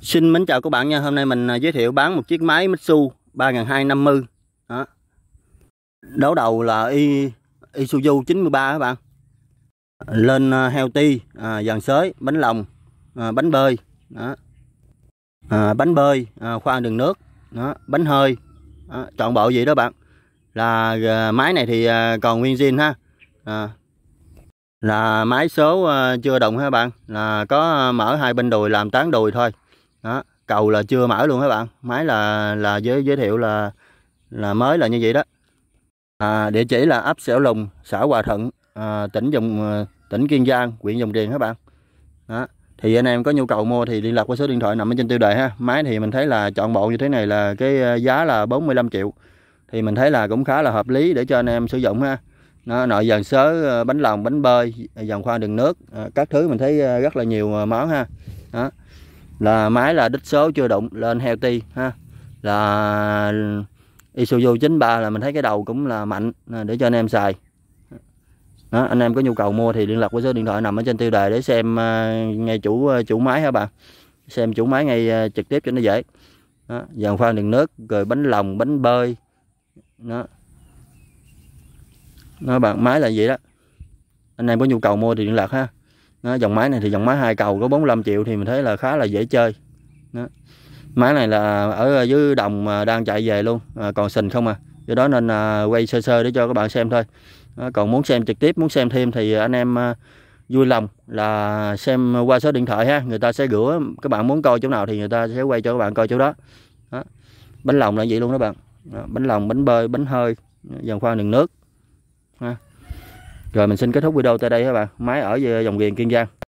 Xin mến chào các bạn nha, hôm nay mình à, giới thiệu bán một chiếc máy Mitsu 3250 Đó. Đấu đầu là y, Isuzu 93 các bạn Lên à, healthy, à, dàn sới, bánh lồng, à, bánh bơi Đó. À, Bánh bơi, à, khoan đường nước, Đó. bánh hơi Đó. Chọn bộ gì đó bạn Là à, máy này thì à, còn nguyên zin ha à, Là máy số à, chưa động ha bạn Là có à, mở hai bên đùi làm tán đùi thôi đó cầu là chưa mở luôn các bạn máy là là giới giới thiệu là là mới là như vậy đó à, địa chỉ là ấp xẻo lùng xã hòa thuận à, tỉnh dòng à, tỉnh kiên giang huyện dòng điền các bạn đó thì anh em có nhu cầu mua thì liên lạc qua số điện thoại nằm ở trên tiêu đề ha máy thì mình thấy là chọn bộ như thế này là cái à, giá là 45 triệu thì mình thấy là cũng khá là hợp lý để cho anh em sử dụng ha nó nội dàn sớ à, bánh lòng bánh bơi dòng khoa đường nước các thứ mình thấy rất là nhiều món ha đó là máy là đích số chưa đụng lên healthy ha là Isuzu 93 là mình thấy cái đầu cũng là mạnh à, để cho anh em xài đó, anh em có nhu cầu mua thì liên lạc với số điện thoại nằm ở trên tiêu đề để xem à, ngay chủ à, chủ máy hả bạn xem chủ máy ngay trực tiếp cho nó dễ đó, dàn phan đường nước rồi bánh lòng bánh bơi đó nó bạn máy là vậy đó anh em có nhu cầu mua thì liên lạc ha đó, dòng máy này thì dòng máy hai cầu có 45 triệu thì mình thấy là khá là dễ chơi đó. máy này là ở dưới đồng đang chạy về luôn à, còn sình không à do đó nên à, quay sơ sơ để cho các bạn xem thôi đó, còn muốn xem trực tiếp muốn xem thêm thì anh em à, vui lòng là xem qua số điện thoại ha người ta sẽ gửi các bạn muốn coi chỗ nào thì người ta sẽ quay cho các bạn coi chỗ đó, đó. bánh lòng là vậy luôn đó bạn đó, bánh lòng bánh bơi bánh hơi dòng khoan đường nước ha rồi mình xin kết thúc video tại đây các bạn máy ở dòng ghiền kiên giang